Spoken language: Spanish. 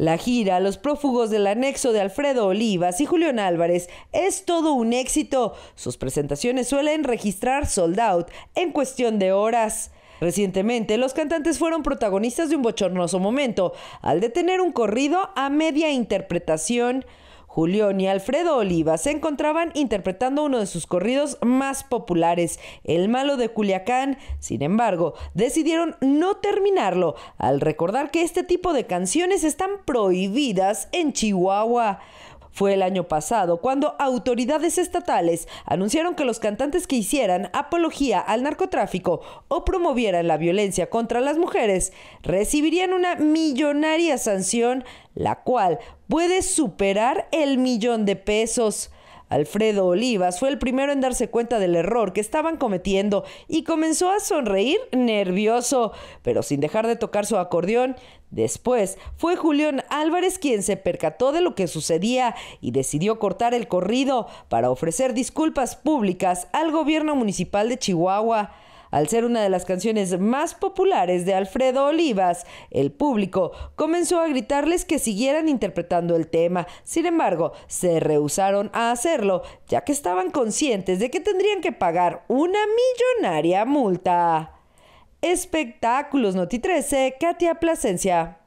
La gira Los prófugos del anexo de Alfredo Olivas y Julián Álvarez es todo un éxito. Sus presentaciones suelen registrar sold out en cuestión de horas. Recientemente, los cantantes fueron protagonistas de un bochornoso momento al detener un corrido a media interpretación. Julión y Alfredo Oliva se encontraban interpretando uno de sus corridos más populares, El malo de Culiacán. Sin embargo, decidieron no terminarlo al recordar que este tipo de canciones están prohibidas en Chihuahua. Fue el año pasado cuando autoridades estatales anunciaron que los cantantes que hicieran apología al narcotráfico o promovieran la violencia contra las mujeres recibirían una millonaria sanción, la cual puede superar el millón de pesos. Alfredo Olivas fue el primero en darse cuenta del error que estaban cometiendo y comenzó a sonreír nervioso, pero sin dejar de tocar su acordeón. Después fue Julián Álvarez quien se percató de lo que sucedía y decidió cortar el corrido para ofrecer disculpas públicas al gobierno municipal de Chihuahua. Al ser una de las canciones más populares de Alfredo Olivas, el público comenzó a gritarles que siguieran interpretando el tema. Sin embargo, se rehusaron a hacerlo, ya que estaban conscientes de que tendrían que pagar una millonaria multa. Espectáculos Noti 13, Katia Plasencia.